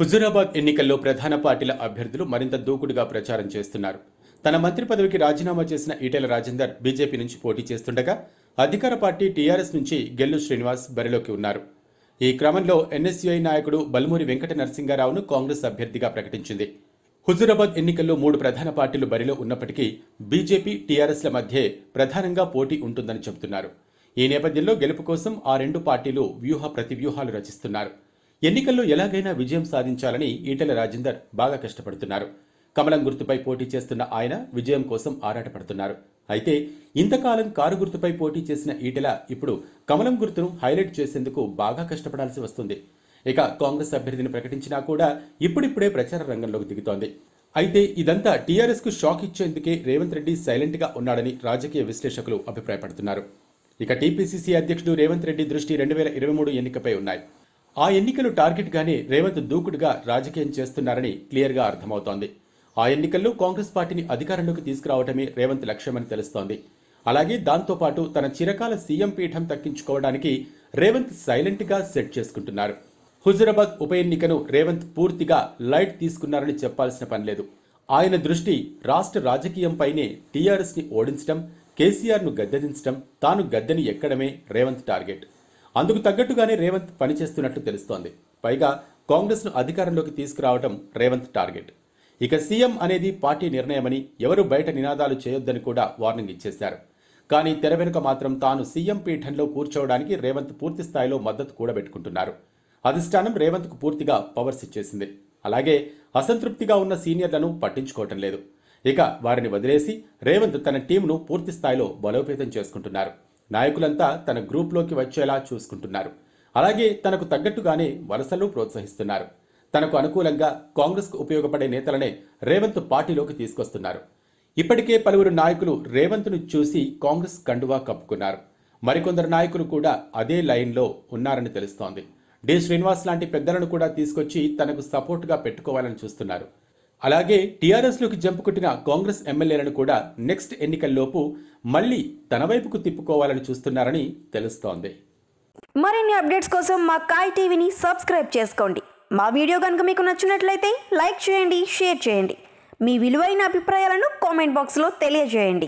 హుజూరాబాద్ ఎన్నికల్లో ప్రధాన పార్టీల అభ్యర్థులు మరింత దూకుడుగా ప్రచారం చేస్తున్నారు తన మంత్రి పదవికి రాజీనామా చేసిన ఈటెల రాజేందర్ బీజేపీ నుంచి పోటీ చేస్తుండగా అధికార పార్టీ టీఆర్ఎస్ నుంచి గెల్లు శ్రీనివాస్ బరిలోకి ఉన్నారు ఈ క్రమంలో ఎన్ఎస్యుఐ నాయకుడు బల్మూరి వెంకట నరసింహారావును కాంగ్రెస్ అభ్యర్థిగా ప్రకటించింది హుజూరాబాద్ ఎన్నికల్లో మూడు ప్రధాన పార్టీలు బరిలో ఉన్నప్పటికీ బీజేపీ టీఆర్ఎస్ల మధ్యే ప్రధానంగా పోటీ ఉంటుందని చెబుతున్నారు ఈ నేపథ్యంలో గెలుపు కోసం ఆ రెండు పార్టీలు వ్యూహ ప్రతివ్యూహాలు రచిస్తున్నారు ఎన్నికల్లో ఎలాగైనా విజయం సాధించాలని ఈటెల రాజేందర్ బాగా కష్టపడుతున్నారు కమలం గుర్తుపై పోటీ చేస్తున్న ఆయన విజయం కోసం ఆరాటపడుతున్నారు అయితే ఇంతకాలం కారు గుర్తుపై పోటీ చేసిన ఈటెల ఇప్పుడు కమలం గుర్తును హైలైట్ చేసేందుకు బాగా కష్టపడాల్సి వస్తుంది ఇక కాంగ్రెస్ అభ్యర్థిని ప్రకటించినా కూడా ఇప్పుడిప్పుడే ప్రచార రంగంలోకి దిగుతోంది అయితే ఇదంతా టీఆర్ఎస్కు షాక్ ఇచ్చేందుకే రేవంత్ రెడ్డి సైలెంట్గా ఉన్నాడని రాజకీయ విశ్లేషకులు అభిప్రాయపడుతున్నారు ఇక టీపీసీసీ అధ్యక్షుడు రేవంత్ రెడ్డి దృష్టి రెండు వేల ఇరవై మూడు ఎన్నికపై ఉన్నాయి ఆ ఎన్నికలు టార్గెట్గానే రేవంత్ దూకుడుగా రాజకీయం చేస్తున్నారని క్లియర్గా అర్థమవుతోంది ఆ ఎన్నికల్లో కాంగ్రెస్ పార్టీని అధికారంలోకి తీసుకురావడమే రేవంత్ లక్ష్యమని తెలుస్తోంది అలాగే దాంతోపాటు తన చిరకాల సీఎం పీఠం తక్కించుకోవడానికి రేవంత్ సైలెంట్గా సెట్ చేసుకుంటున్నారు హుజురాబాద్ ఉప ఎన్నికను రేవంత్ పూర్తిగా లైట్ తీసుకున్నారని చెప్పాల్సిన పనిలేదు ఆయన దృష్టి రాష్ట్ర రాజకీయంపైనే టీఆర్ఎస్ని ఓడించడం కేసీఆర్ను గద్దెదించడం తాను గద్దెని ఎక్కడమే రేవంత్ టార్గెట్ అందుకు తగ్గట్టుగానే రేవంత్ పనిచేస్తున్నట్లు తెలుస్తోంది పైగా కాంగ్రెస్ను అధికారంలోకి తీసుకురావడం రేవంత్ టార్గెట్ ఇక సీఎం అనేది పార్టీ నిర్ణయమని ఎవరు బయట నినాదాలు చేయొద్దని కూడా వార్నింగ్ ఇచ్చేశారు కానీ తెర వెనుక మాత్రం తాను సీఎం పీఠంలో కూర్చోవడానికి రేవంత్ పూర్తి స్థాయిలో మద్దతు కూడా పెట్టుకుంటున్నారు అధిష్టానం రేవంత్కు పూర్తిగా పవర్స్ ఇచ్చేసింది అలాగే అసంతృప్తిగా ఉన్న సీనియర్లను పట్టించుకోవటం లేదు ఇక వారిని వదిలేసి రేవంత్ తన టీంను పూర్తి స్థాయిలో బలోపేతం చేసుకుంటున్నారు నాయకులంతా తన గ్రూప్లోకి వచ్చేలా చూసుకుంటున్నారు అలాగే తనకు తగ్గట్టుగానే వలసలు ప్రోత్సహిస్తున్నారు తనకు అనుకూలంగా కాంగ్రెస్కు ఉపయోగపడే నేతలనే రేవంత్ పార్టీలోకి తీసుకొస్తున్నారు ఇప్పటికే పలువురు నాయకులు రేవంత్ను చూసి కాంగ్రెస్ కండువా కప్పుకున్నారు మరికొందరు నాయకులు కూడా అదే లైన్లో ఉన్నారని తెలుస్తోంది డి శ్రీనివాస్ లాంటి పెద్దలను కూడా తీసుకొచ్చి తనకు సపోర్టుగా పెట్టుకోవాలని చూస్తున్నారు అలాగే టీఆర్ఎస్లోకి జంపుకుట్టిన కాంగ్రెస్ ఎమ్మెల్యేలను కూడా నెక్స్ట్ ఎన్నికల్లోపు మళ్ళీ తన వైపుకు తిప్పుకోవాలని చూస్తున్నారని తెలుస్తోంది మరిన్ని అప్డేట్స్ కోసం మా కాయ్ టీవీని సబ్స్క్రైబ్ చేసుకోండి మా వీడియో కనుక మీకు నచ్చినట్లయితే లైక్ చేయండి షేర్ చేయండి మీ విలువైన అభిప్రాయాలను కామెంట్ బాక్స్లో తెలియజేయండి